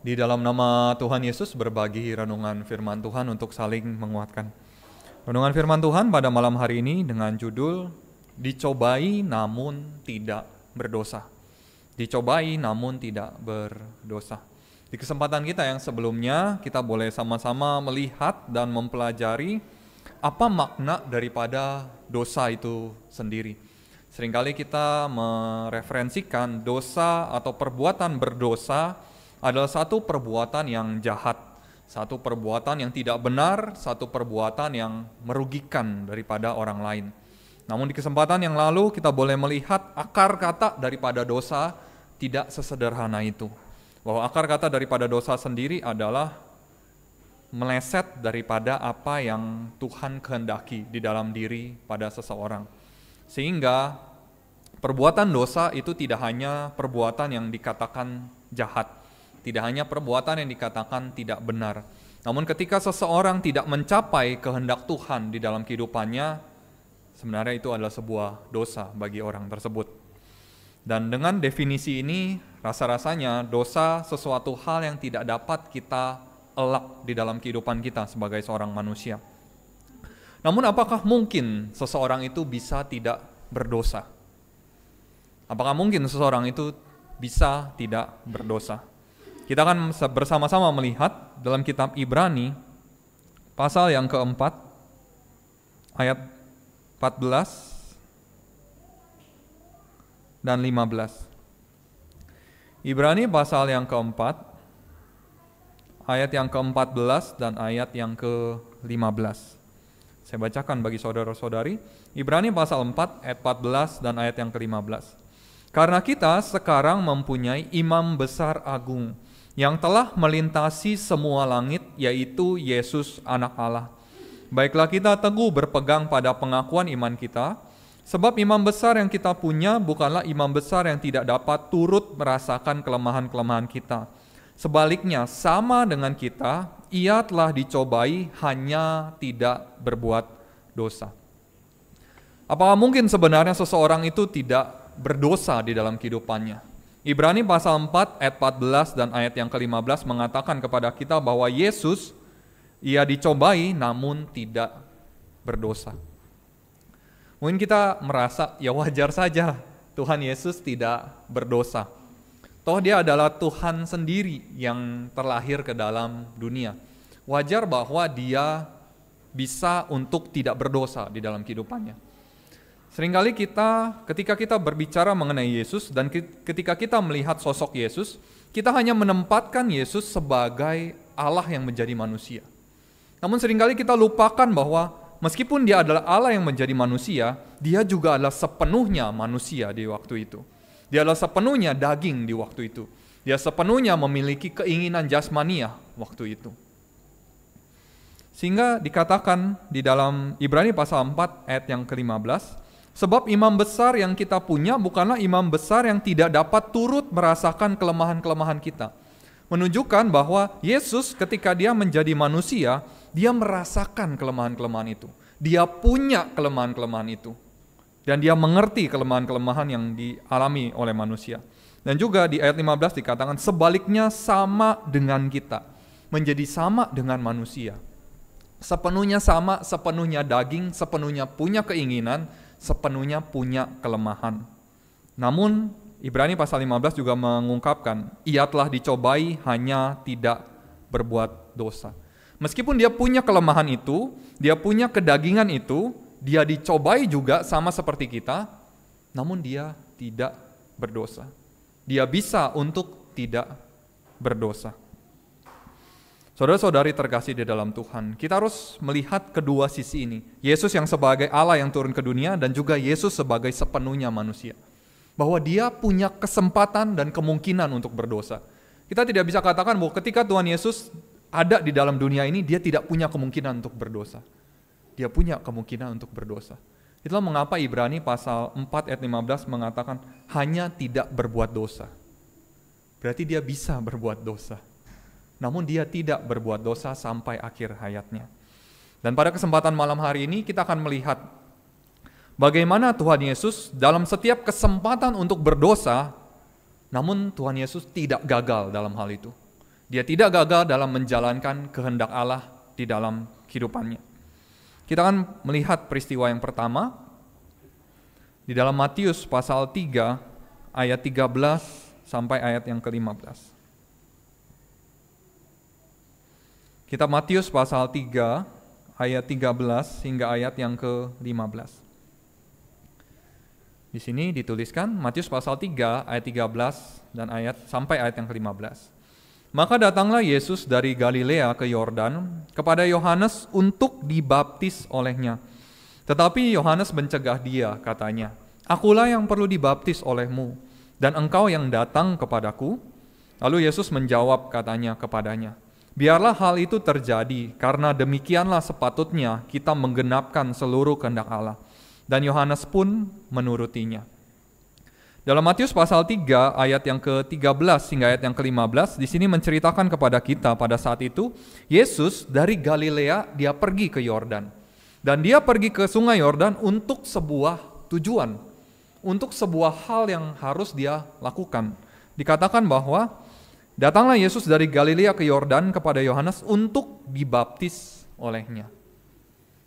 Di dalam nama Tuhan Yesus berbagi renungan firman Tuhan untuk saling menguatkan. Renungan firman Tuhan pada malam hari ini dengan judul Dicobai namun tidak berdosa. Dicobai namun tidak berdosa. Di kesempatan kita yang sebelumnya kita boleh sama-sama melihat dan mempelajari apa makna daripada dosa itu sendiri. Seringkali kita mereferensikan dosa atau perbuatan berdosa adalah satu perbuatan yang jahat, satu perbuatan yang tidak benar, satu perbuatan yang merugikan daripada orang lain. Namun di kesempatan yang lalu kita boleh melihat akar kata daripada dosa tidak sesederhana itu. Bahwa akar kata daripada dosa sendiri adalah meleset daripada apa yang Tuhan kehendaki di dalam diri pada seseorang. Sehingga perbuatan dosa itu tidak hanya perbuatan yang dikatakan jahat, tidak hanya perbuatan yang dikatakan tidak benar. Namun ketika seseorang tidak mencapai kehendak Tuhan di dalam kehidupannya, sebenarnya itu adalah sebuah dosa bagi orang tersebut. Dan dengan definisi ini, rasa-rasanya dosa sesuatu hal yang tidak dapat kita elak di dalam kehidupan kita sebagai seorang manusia. Namun apakah mungkin seseorang itu bisa tidak berdosa? Apakah mungkin seseorang itu bisa tidak berdosa? Kita akan bersama-sama melihat dalam kitab Ibrani pasal yang keempat ayat 14 dan 15. Ibrani pasal yang keempat ayat yang ke-14 dan ayat yang ke-15. Saya bacakan bagi saudara-saudari Ibrani pasal 4 ayat 14 dan ayat yang ke-15. Karena kita sekarang mempunyai imam besar agung yang telah melintasi semua langit, yaitu Yesus anak Allah. Baiklah kita teguh berpegang pada pengakuan iman kita, sebab imam besar yang kita punya bukanlah imam besar yang tidak dapat turut merasakan kelemahan-kelemahan kita. Sebaliknya, sama dengan kita, ia telah dicobai hanya tidak berbuat dosa. Apakah mungkin sebenarnya seseorang itu tidak berdosa di dalam kehidupannya? Ibrani pasal 4 ayat 14 dan ayat yang ke-15 mengatakan kepada kita bahwa Yesus ia dicobai namun tidak berdosa. Mungkin kita merasa ya wajar saja Tuhan Yesus tidak berdosa. Toh dia adalah Tuhan sendiri yang terlahir ke dalam dunia. Wajar bahwa dia bisa untuk tidak berdosa di dalam kehidupannya. Seringkali kita ketika kita berbicara mengenai Yesus dan ketika kita melihat sosok Yesus, kita hanya menempatkan Yesus sebagai Allah yang menjadi manusia. Namun seringkali kita lupakan bahwa meskipun dia adalah Allah yang menjadi manusia, dia juga adalah sepenuhnya manusia di waktu itu. Dia adalah sepenuhnya daging di waktu itu. Dia sepenuhnya memiliki keinginan jasmania waktu itu. Sehingga dikatakan di dalam Ibrani pasal 4 ayat yang ke-15, Sebab imam besar yang kita punya bukanlah imam besar yang tidak dapat turut merasakan kelemahan-kelemahan kita. Menunjukkan bahwa Yesus ketika dia menjadi manusia, dia merasakan kelemahan-kelemahan itu. Dia punya kelemahan-kelemahan itu. Dan dia mengerti kelemahan-kelemahan yang dialami oleh manusia. Dan juga di ayat 15 dikatakan sebaliknya sama dengan kita. Menjadi sama dengan manusia. Sepenuhnya sama, sepenuhnya daging, sepenuhnya punya keinginan, sepenuhnya punya kelemahan. Namun Ibrani pasal 15 juga mengungkapkan, ia telah dicobai hanya tidak berbuat dosa. Meskipun dia punya kelemahan itu, dia punya kedagingan itu, dia dicobai juga sama seperti kita, namun dia tidak berdosa. Dia bisa untuk tidak berdosa. Saudara-saudari terkasih di dalam Tuhan, kita harus melihat kedua sisi ini. Yesus yang sebagai Allah yang turun ke dunia dan juga Yesus sebagai sepenuhnya manusia. Bahwa dia punya kesempatan dan kemungkinan untuk berdosa. Kita tidak bisa katakan bahwa ketika Tuhan Yesus ada di dalam dunia ini, dia tidak punya kemungkinan untuk berdosa. Dia punya kemungkinan untuk berdosa. Itulah mengapa Ibrani pasal 4 ayat 15 mengatakan hanya tidak berbuat dosa. Berarti dia bisa berbuat dosa namun dia tidak berbuat dosa sampai akhir hayatnya. Dan pada kesempatan malam hari ini kita akan melihat bagaimana Tuhan Yesus dalam setiap kesempatan untuk berdosa, namun Tuhan Yesus tidak gagal dalam hal itu. Dia tidak gagal dalam menjalankan kehendak Allah di dalam kehidupannya. Kita akan melihat peristiwa yang pertama di dalam Matius pasal 3 ayat 13 sampai ayat yang ke-15. Kita Matius pasal 3 ayat 13 hingga ayat yang ke-15. Di sini dituliskan Matius pasal 3 ayat 13 dan ayat sampai ayat yang ke-15. Maka datanglah Yesus dari Galilea ke Yordan kepada Yohanes untuk dibaptis olehnya. Tetapi Yohanes mencegah dia, katanya, "Akulah yang perlu dibaptis olehmu, dan engkau yang datang kepadaku?" Lalu Yesus menjawab katanya kepadanya, Biarlah hal itu terjadi, karena demikianlah sepatutnya kita menggenapkan seluruh kehendak Allah. Dan Yohanes pun menurutinya. Dalam Matius pasal 3 ayat yang ke-13 hingga ayat yang ke-15 di sini menceritakan kepada kita pada saat itu Yesus dari Galilea dia pergi ke Yordan. Dan dia pergi ke sungai Yordan untuk sebuah tujuan, untuk sebuah hal yang harus dia lakukan. Dikatakan bahwa Datanglah Yesus dari Galilea ke Yordan kepada Yohanes untuk dibaptis olehnya.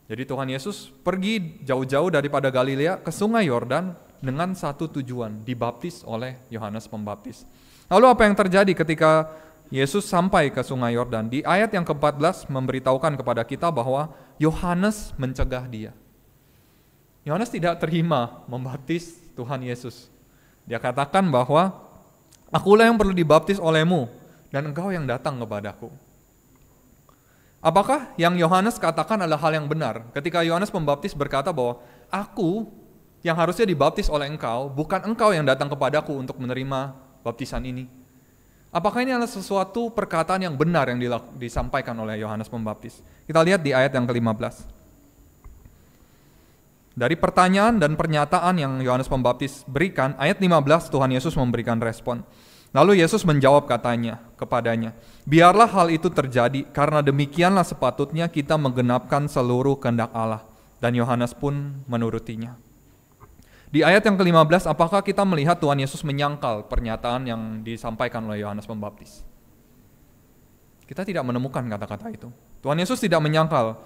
Jadi Tuhan Yesus pergi jauh-jauh daripada Galilea ke sungai Yordan dengan satu tujuan, dibaptis oleh Yohanes Pembaptis. Lalu apa yang terjadi ketika Yesus sampai ke sungai Yordan? Di ayat yang ke-14 memberitahukan kepada kita bahwa Yohanes mencegah dia. Yohanes tidak terima membaptis Tuhan Yesus. Dia katakan bahwa Akulah yang perlu dibaptis olehmu, dan engkau yang datang kepadaku. Apakah yang Yohanes katakan adalah hal yang benar? Ketika Yohanes Pembaptis berkata bahwa aku yang harusnya dibaptis oleh engkau, bukan engkau yang datang kepadaku untuk menerima baptisan ini. Apakah ini adalah sesuatu perkataan yang benar yang disampaikan oleh Yohanes Pembaptis? Kita lihat di ayat yang ke-15. Dari pertanyaan dan pernyataan yang Yohanes Pembaptis berikan, ayat 15 Tuhan Yesus memberikan respon. Lalu Yesus menjawab katanya kepadanya, "Biarlah hal itu terjadi karena demikianlah sepatutnya kita menggenapkan seluruh kehendak Allah." Dan Yohanes pun menurutinya. Di ayat yang ke-15, apakah kita melihat Tuhan Yesus menyangkal pernyataan yang disampaikan oleh Yohanes Pembaptis? Kita tidak menemukan kata-kata itu. Tuhan Yesus tidak menyangkal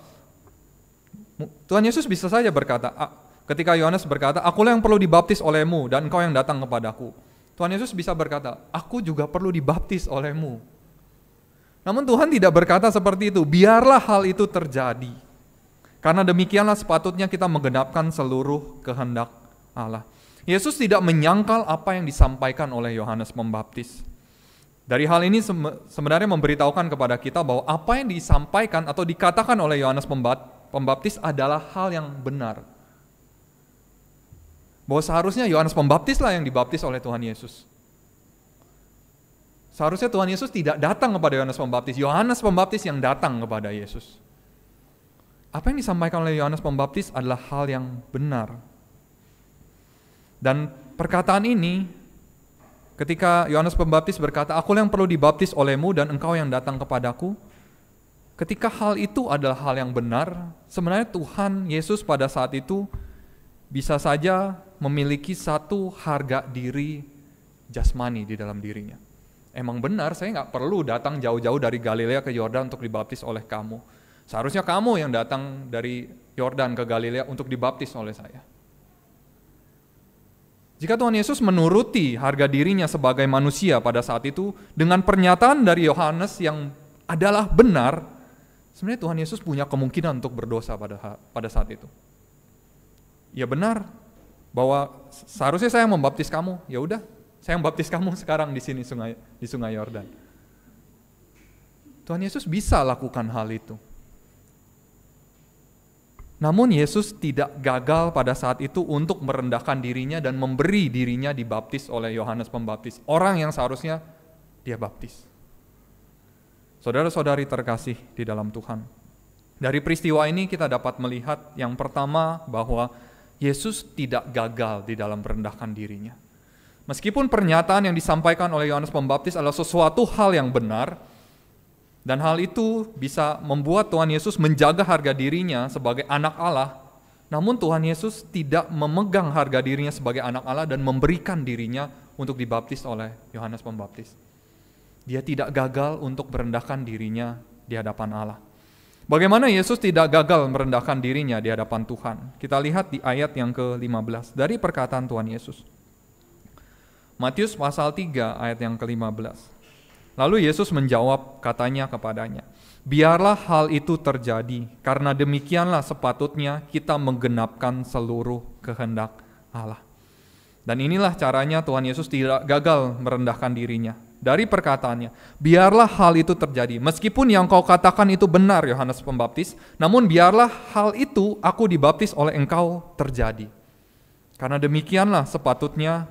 Tuhan Yesus bisa saja berkata, ketika Yohanes berkata, akulah yang perlu dibaptis olehmu dan kau yang datang kepadaku. Tuhan Yesus bisa berkata, aku juga perlu dibaptis olehmu. Namun Tuhan tidak berkata seperti itu, biarlah hal itu terjadi. Karena demikianlah sepatutnya kita menggenapkan seluruh kehendak Allah. Yesus tidak menyangkal apa yang disampaikan oleh Yohanes Pembaptis. Dari hal ini sebenarnya memberitahukan kepada kita bahwa apa yang disampaikan atau dikatakan oleh Yohanes Pembaptis Pembaptis adalah hal yang benar. Bahwa seharusnya Yohanes Pembaptislah yang dibaptis oleh Tuhan Yesus. Seharusnya Tuhan Yesus tidak datang kepada Yohanes Pembaptis. Yohanes Pembaptis yang datang kepada Yesus. Apa yang disampaikan oleh Yohanes Pembaptis adalah hal yang benar. Dan perkataan ini ketika Yohanes Pembaptis berkata, Aku yang perlu dibaptis olehmu dan engkau yang datang kepadaku." Ketika hal itu adalah hal yang benar, sebenarnya Tuhan Yesus pada saat itu bisa saja memiliki satu harga diri jasmani di dalam dirinya. Emang benar, saya nggak perlu datang jauh-jauh dari Galilea ke Yordan untuk dibaptis oleh kamu. Seharusnya kamu yang datang dari Yordan ke Galilea untuk dibaptis oleh saya. Jika Tuhan Yesus menuruti harga dirinya sebagai manusia pada saat itu dengan pernyataan dari Yohanes yang adalah benar, Sebenarnya Tuhan Yesus punya kemungkinan untuk berdosa pada pada saat itu. Ya benar bahwa seharusnya saya membaptis kamu. Ya udah, saya yang baptis kamu sekarang di sini sungai di Sungai Yordan. Tuhan Yesus bisa lakukan hal itu. Namun Yesus tidak gagal pada saat itu untuk merendahkan dirinya dan memberi dirinya dibaptis oleh Yohanes Pembaptis, orang yang seharusnya dia baptis. Saudara-saudari terkasih di dalam Tuhan. Dari peristiwa ini kita dapat melihat yang pertama bahwa Yesus tidak gagal di dalam merendahkan dirinya. Meskipun pernyataan yang disampaikan oleh Yohanes Pembaptis adalah sesuatu hal yang benar, dan hal itu bisa membuat Tuhan Yesus menjaga harga dirinya sebagai anak Allah, namun Tuhan Yesus tidak memegang harga dirinya sebagai anak Allah dan memberikan dirinya untuk dibaptis oleh Yohanes Pembaptis. Dia tidak gagal untuk merendahkan dirinya di hadapan Allah. Bagaimana Yesus tidak gagal merendahkan dirinya di hadapan Tuhan? Kita lihat di ayat yang ke-15 dari perkataan Tuhan Yesus. Matius pasal 3 ayat yang ke-15. Lalu Yesus menjawab katanya kepadanya, "Biarlah hal itu terjadi karena demikianlah sepatutnya kita menggenapkan seluruh kehendak Allah." Dan inilah caranya Tuhan Yesus tidak gagal merendahkan dirinya dari perkataannya. Biarlah hal itu terjadi. Meskipun yang kau katakan itu benar Yohanes Pembaptis, namun biarlah hal itu aku dibaptis oleh engkau terjadi. Karena demikianlah sepatutnya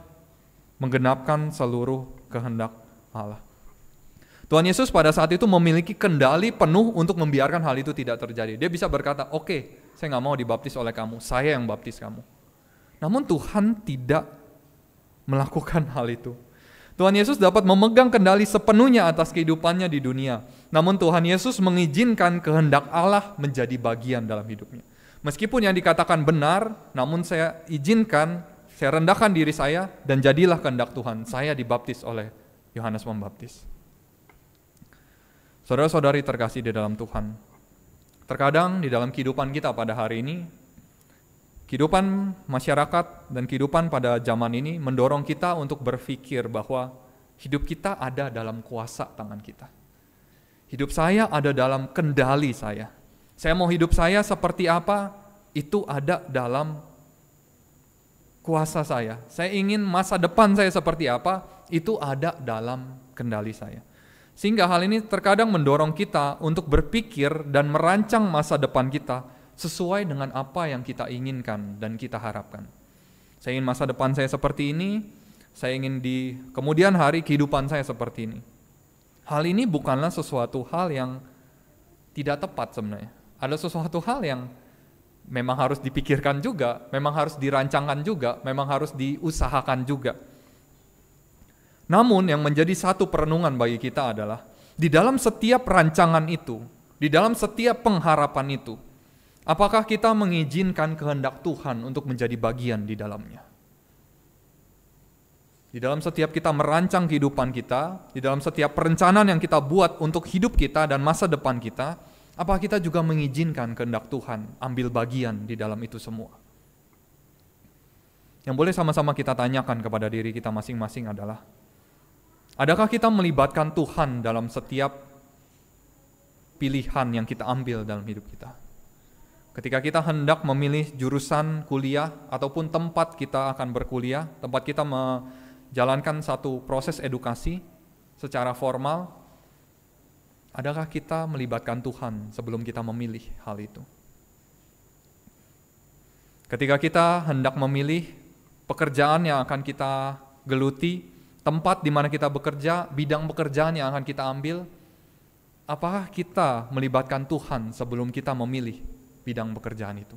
menggenapkan seluruh kehendak Allah. Tuhan Yesus pada saat itu memiliki kendali penuh untuk membiarkan hal itu tidak terjadi. Dia bisa berkata, oke, okay, saya nggak mau dibaptis oleh kamu, saya yang baptis kamu. Namun Tuhan tidak melakukan hal itu. Tuhan Yesus dapat memegang kendali sepenuhnya atas kehidupannya di dunia. Namun Tuhan Yesus mengizinkan kehendak Allah menjadi bagian dalam hidupnya. Meskipun yang dikatakan benar, namun saya izinkan, saya rendahkan diri saya dan jadilah kehendak Tuhan. Saya dibaptis oleh Yohanes Pembaptis. Saudara-saudari terkasih di dalam Tuhan. Terkadang di dalam kehidupan kita pada hari ini Kehidupan masyarakat dan kehidupan pada zaman ini mendorong kita untuk berpikir bahwa hidup kita ada dalam kuasa tangan kita. Hidup saya ada dalam kendali saya. Saya mau hidup saya seperti apa, itu ada dalam kuasa saya. Saya ingin masa depan saya seperti apa, itu ada dalam kendali saya. Sehingga hal ini terkadang mendorong kita untuk berpikir dan merancang masa depan kita sesuai dengan apa yang kita inginkan dan kita harapkan. Saya ingin masa depan saya seperti ini, saya ingin di kemudian hari kehidupan saya seperti ini. Hal ini bukanlah sesuatu hal yang tidak tepat sebenarnya. Ada sesuatu hal yang memang harus dipikirkan juga, memang harus dirancangkan juga, memang harus diusahakan juga. Namun yang menjadi satu perenungan bagi kita adalah di dalam setiap rancangan itu, di dalam setiap pengharapan itu, Apakah kita mengizinkan kehendak Tuhan untuk menjadi bagian di dalamnya? Di dalam setiap kita merancang kehidupan kita, di dalam setiap perencanaan yang kita buat untuk hidup kita dan masa depan kita, apa kita juga mengizinkan kehendak Tuhan ambil bagian di dalam itu semua? Yang boleh sama-sama kita tanyakan kepada diri kita masing-masing adalah, adakah kita melibatkan Tuhan dalam setiap pilihan yang kita ambil dalam hidup kita? Ketika kita hendak memilih jurusan kuliah ataupun tempat kita akan berkuliah, tempat kita menjalankan satu proses edukasi secara formal, adakah kita melibatkan Tuhan sebelum kita memilih hal itu? Ketika kita hendak memilih pekerjaan yang akan kita geluti, tempat di mana kita bekerja, bidang pekerjaan yang akan kita ambil, apakah kita melibatkan Tuhan sebelum kita memilih bidang pekerjaan itu.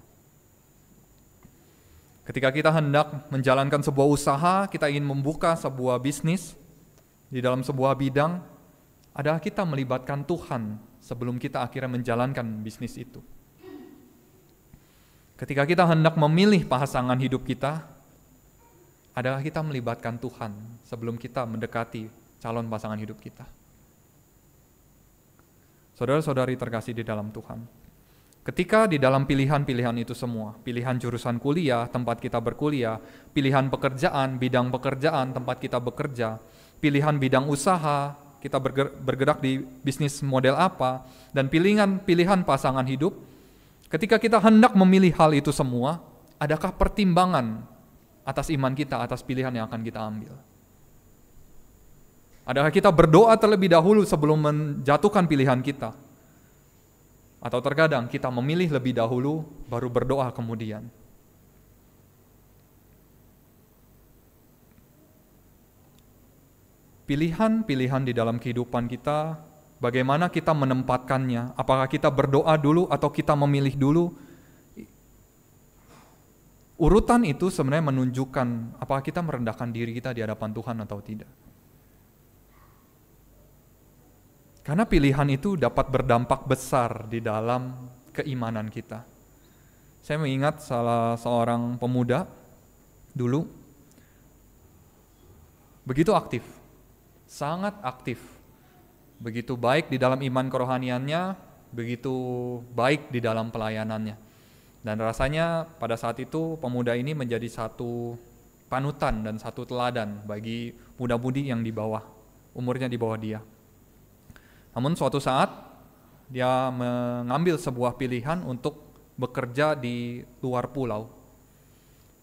Ketika kita hendak menjalankan sebuah usaha, kita ingin membuka sebuah bisnis di dalam sebuah bidang, adalah kita melibatkan Tuhan sebelum kita akhirnya menjalankan bisnis itu. Ketika kita hendak memilih pasangan hidup kita, adalah kita melibatkan Tuhan sebelum kita mendekati calon pasangan hidup kita. Saudara-saudari terkasih di dalam Tuhan, Ketika di dalam pilihan-pilihan itu semua, pilihan jurusan kuliah, tempat kita berkuliah, pilihan pekerjaan, bidang pekerjaan, tempat kita bekerja, pilihan bidang usaha, kita bergerak di bisnis model apa, dan pilihan-pilihan pasangan hidup, ketika kita hendak memilih hal itu semua, adakah pertimbangan atas iman kita, atas pilihan yang akan kita ambil? Adakah kita berdoa terlebih dahulu sebelum menjatuhkan pilihan kita? Atau terkadang kita memilih lebih dahulu, baru berdoa kemudian. Pilihan-pilihan di dalam kehidupan kita, bagaimana kita menempatkannya, apakah kita berdoa dulu atau kita memilih dulu, urutan itu sebenarnya menunjukkan apakah kita merendahkan diri kita di hadapan Tuhan atau tidak. Karena pilihan itu dapat berdampak besar di dalam keimanan kita. Saya mengingat salah seorang pemuda dulu begitu aktif, sangat aktif. Begitu baik di dalam iman kerohaniannya, begitu baik di dalam pelayanannya. Dan rasanya pada saat itu pemuda ini menjadi satu panutan dan satu teladan bagi muda-mudi yang di bawah, umurnya di bawah dia. Namun suatu saat dia mengambil sebuah pilihan untuk bekerja di luar pulau.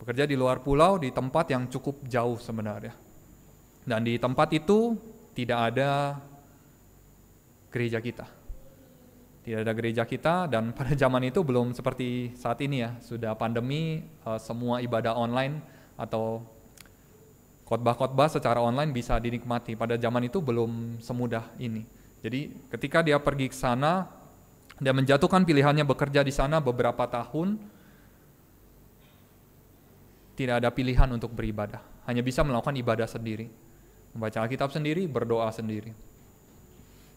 Bekerja di luar pulau di tempat yang cukup jauh sebenarnya. Dan di tempat itu tidak ada gereja kita. Tidak ada gereja kita dan pada zaman itu belum seperti saat ini ya, sudah pandemi eh, semua ibadah online atau khotbah-khotbah secara online bisa dinikmati. Pada zaman itu belum semudah ini. Jadi ketika dia pergi ke sana, dia menjatuhkan pilihannya bekerja di sana beberapa tahun, tidak ada pilihan untuk beribadah. Hanya bisa melakukan ibadah sendiri. Membaca Alkitab sendiri, berdoa sendiri.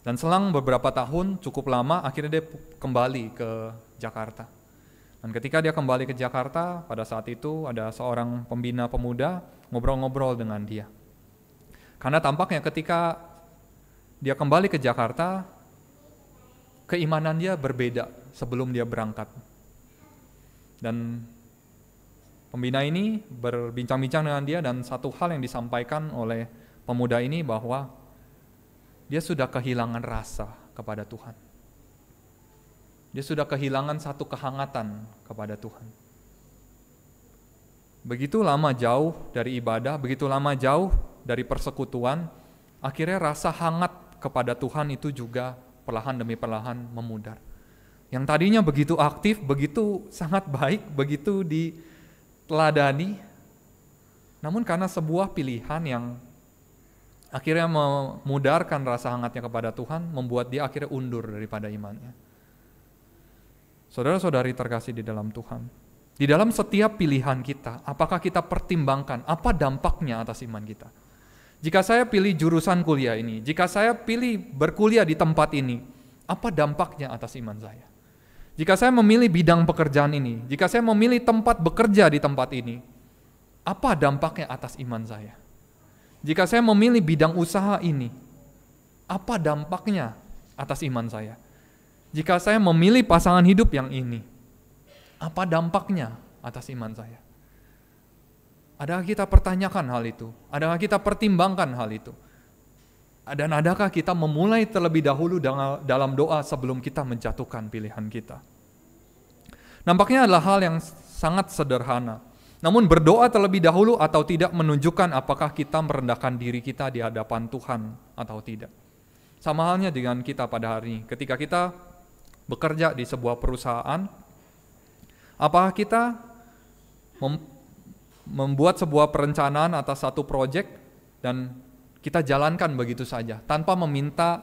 Dan selang beberapa tahun, cukup lama, akhirnya dia kembali ke Jakarta. Dan ketika dia kembali ke Jakarta, pada saat itu ada seorang pembina pemuda ngobrol-ngobrol dengan dia. Karena tampaknya ketika dia kembali ke Jakarta, keimanan dia berbeda sebelum dia berangkat. Dan pembina ini berbincang-bincang dengan dia dan satu hal yang disampaikan oleh pemuda ini bahwa dia sudah kehilangan rasa kepada Tuhan. Dia sudah kehilangan satu kehangatan kepada Tuhan. Begitu lama jauh dari ibadah, begitu lama jauh dari persekutuan, akhirnya rasa hangat kepada Tuhan itu juga perlahan demi perlahan memudar. Yang tadinya begitu aktif, begitu sangat baik, begitu diteladani, namun karena sebuah pilihan yang akhirnya memudarkan rasa hangatnya kepada Tuhan, membuat dia akhirnya undur daripada imannya. Saudara-saudari terkasih di dalam Tuhan, di dalam setiap pilihan kita, apakah kita pertimbangkan apa dampaknya atas iman kita? Jika saya pilih jurusan kuliah ini, jika saya pilih berkuliah di tempat ini, apa dampaknya atas iman saya? Jika saya memilih bidang pekerjaan ini, jika saya memilih tempat bekerja di tempat ini, apa dampaknya atas iman saya? Jika saya memilih bidang usaha ini, apa dampaknya atas iman saya? Jika saya memilih pasangan hidup yang ini, apa dampaknya atas iman saya? Adakah kita pertanyakan hal itu? Adakah kita pertimbangkan hal itu? Dan adakah kita memulai terlebih dahulu dalam doa sebelum kita menjatuhkan pilihan kita? Nampaknya adalah hal yang sangat sederhana. Namun berdoa terlebih dahulu atau tidak menunjukkan apakah kita merendahkan diri kita di hadapan Tuhan atau tidak. Sama halnya dengan kita pada hari ini. Ketika kita bekerja di sebuah perusahaan, apakah kita membuat sebuah perencanaan atas satu proyek dan kita jalankan begitu saja tanpa meminta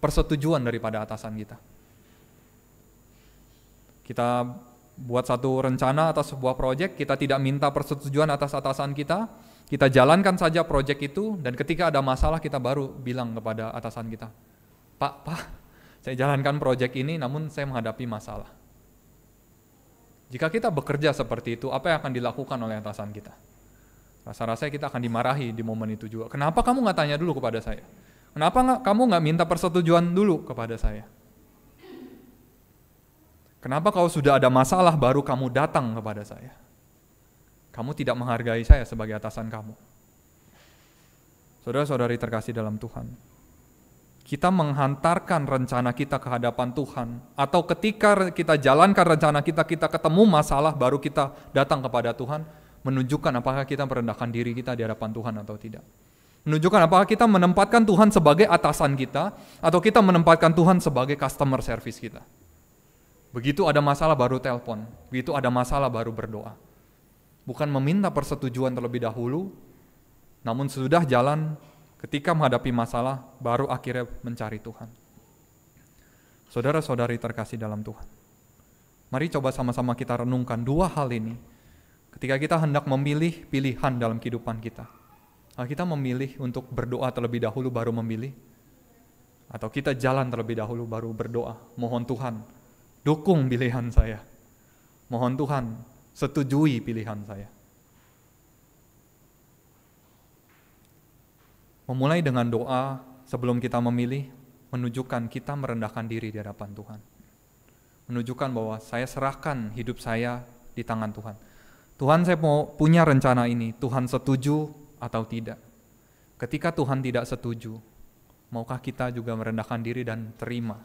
persetujuan daripada atasan kita. Kita buat satu rencana atas sebuah proyek, kita tidak minta persetujuan atas atasan kita, kita jalankan saja proyek itu dan ketika ada masalah kita baru bilang kepada atasan kita, "Pak, Pak, saya jalankan proyek ini namun saya menghadapi masalah." Jika kita bekerja seperti itu, apa yang akan dilakukan oleh atasan kita? Rasa-rasanya kita akan dimarahi di momen itu juga. Kenapa kamu nggak tanya dulu kepada saya? Kenapa gak, kamu nggak minta persetujuan dulu kepada saya? Kenapa kalau sudah ada masalah baru kamu datang kepada saya? Kamu tidak menghargai saya sebagai atasan kamu. Saudara-saudari terkasih dalam Tuhan kita menghantarkan rencana kita ke hadapan Tuhan, atau ketika kita jalankan rencana kita, kita ketemu masalah, baru kita datang kepada Tuhan, menunjukkan apakah kita merendahkan diri kita di hadapan Tuhan atau tidak. Menunjukkan apakah kita menempatkan Tuhan sebagai atasan kita, atau kita menempatkan Tuhan sebagai customer service kita. Begitu ada masalah baru telepon, begitu ada masalah baru berdoa. Bukan meminta persetujuan terlebih dahulu, namun sudah jalan Ketika menghadapi masalah, baru akhirnya mencari Tuhan. Saudara-saudari terkasih dalam Tuhan. Mari coba sama-sama kita renungkan dua hal ini. Ketika kita hendak memilih pilihan dalam kehidupan kita. Nah, kita memilih untuk berdoa terlebih dahulu baru memilih. Atau kita jalan terlebih dahulu baru berdoa. Mohon Tuhan, dukung pilihan saya. Mohon Tuhan, setujui pilihan saya. Memulai dengan doa sebelum kita memilih menunjukkan kita merendahkan diri di hadapan Tuhan. Menunjukkan bahwa saya serahkan hidup saya di tangan Tuhan. Tuhan saya mau punya rencana ini, Tuhan setuju atau tidak. Ketika Tuhan tidak setuju, maukah kita juga merendahkan diri dan terima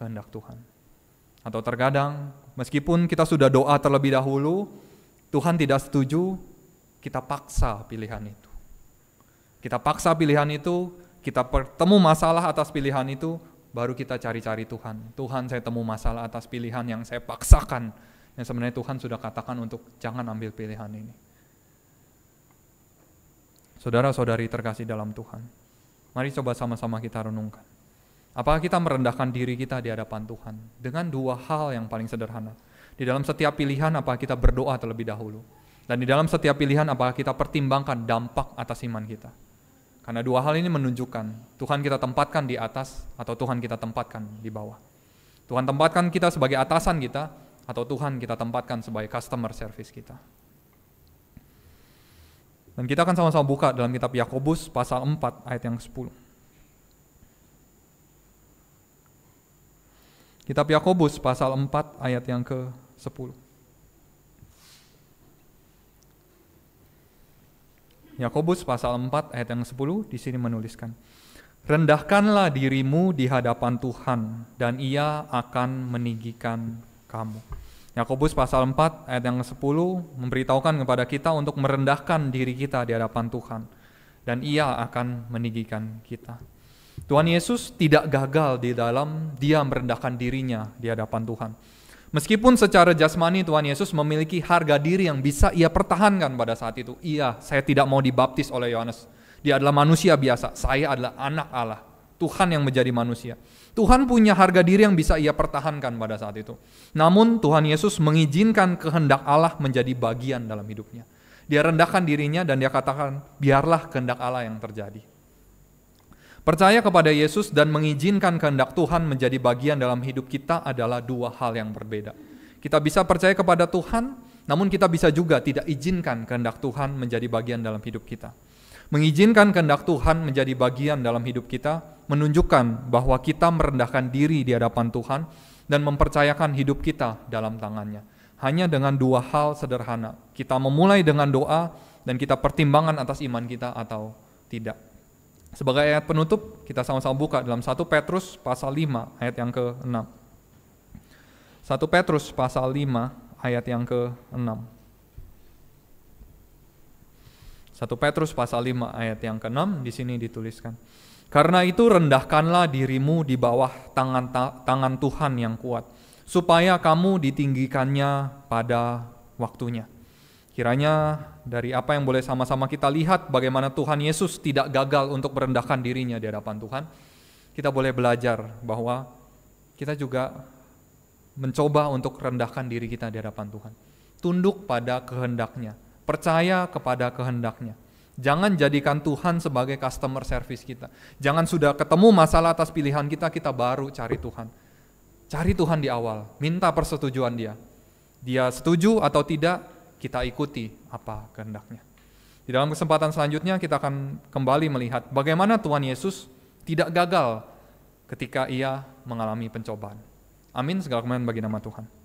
kehendak Tuhan? Atau terkadang meskipun kita sudah doa terlebih dahulu, Tuhan tidak setuju, kita paksa pilihan itu. Kita paksa pilihan itu, kita bertemu masalah atas pilihan itu, baru kita cari-cari Tuhan. Tuhan saya temu masalah atas pilihan yang saya paksakan. Yang sebenarnya Tuhan sudah katakan untuk jangan ambil pilihan ini. Saudara-saudari terkasih dalam Tuhan. Mari coba sama-sama kita renungkan. Apakah kita merendahkan diri kita di hadapan Tuhan dengan dua hal yang paling sederhana. Di dalam setiap pilihan apakah kita berdoa terlebih dahulu. Dan di dalam setiap pilihan apakah kita pertimbangkan dampak atas iman kita. Karena dua hal ini menunjukkan Tuhan kita tempatkan di atas atau Tuhan kita tempatkan di bawah. Tuhan tempatkan kita sebagai atasan kita atau Tuhan kita tempatkan sebagai customer service kita. Dan kita akan sama-sama buka dalam kitab Yakobus pasal 4 ayat yang 10. Kitab Yakobus pasal 4 ayat yang ke-10. Yakobus pasal 4 ayat yang 10 di sini menuliskan, Rendahkanlah dirimu di hadapan Tuhan dan ia akan meninggikan kamu. Yakobus pasal 4 ayat yang 10 memberitahukan kepada kita untuk merendahkan diri kita di hadapan Tuhan dan ia akan meninggikan kita. Tuhan Yesus tidak gagal di dalam dia merendahkan dirinya di hadapan Tuhan. Meskipun secara jasmani Tuhan Yesus memiliki harga diri yang bisa ia pertahankan pada saat itu. Iya, saya tidak mau dibaptis oleh Yohanes. Dia adalah manusia biasa, saya adalah anak Allah. Tuhan yang menjadi manusia. Tuhan punya harga diri yang bisa ia pertahankan pada saat itu. Namun Tuhan Yesus mengizinkan kehendak Allah menjadi bagian dalam hidupnya. Dia rendahkan dirinya dan dia katakan, biarlah kehendak Allah yang terjadi. Percaya kepada Yesus dan mengizinkan kehendak Tuhan menjadi bagian dalam hidup kita adalah dua hal yang berbeda. Kita bisa percaya kepada Tuhan, namun kita bisa juga tidak izinkan kehendak Tuhan menjadi bagian dalam hidup kita. Mengizinkan kehendak Tuhan menjadi bagian dalam hidup kita menunjukkan bahwa kita merendahkan diri di hadapan Tuhan dan mempercayakan hidup kita dalam tangannya. Hanya dengan dua hal sederhana, kita memulai dengan doa dan kita pertimbangan atas iman kita atau tidak. Sebagai ayat penutup, kita sama-sama buka dalam 1 Petrus pasal 5 ayat yang ke-6. 1 Petrus pasal 5 ayat yang ke-6. 1 Petrus pasal 5 ayat yang ke-6 di sini dituliskan. Karena itu rendahkanlah dirimu di bawah tangan ta tangan Tuhan yang kuat, supaya kamu ditinggikannya pada waktunya. Kiranya dari apa yang boleh sama-sama kita lihat bagaimana Tuhan Yesus tidak gagal untuk merendahkan dirinya di hadapan Tuhan, kita boleh belajar bahwa kita juga mencoba untuk rendahkan diri kita di hadapan Tuhan. Tunduk pada kehendaknya, percaya kepada kehendaknya. Jangan jadikan Tuhan sebagai customer service kita. Jangan sudah ketemu masalah atas pilihan kita, kita baru cari Tuhan. Cari Tuhan di awal, minta persetujuan dia. Dia setuju atau tidak, kita ikuti apa kehendaknya. Di dalam kesempatan selanjutnya kita akan kembali melihat bagaimana Tuhan Yesus tidak gagal ketika ia mengalami pencobaan. Amin segala kemuliaan bagi nama Tuhan.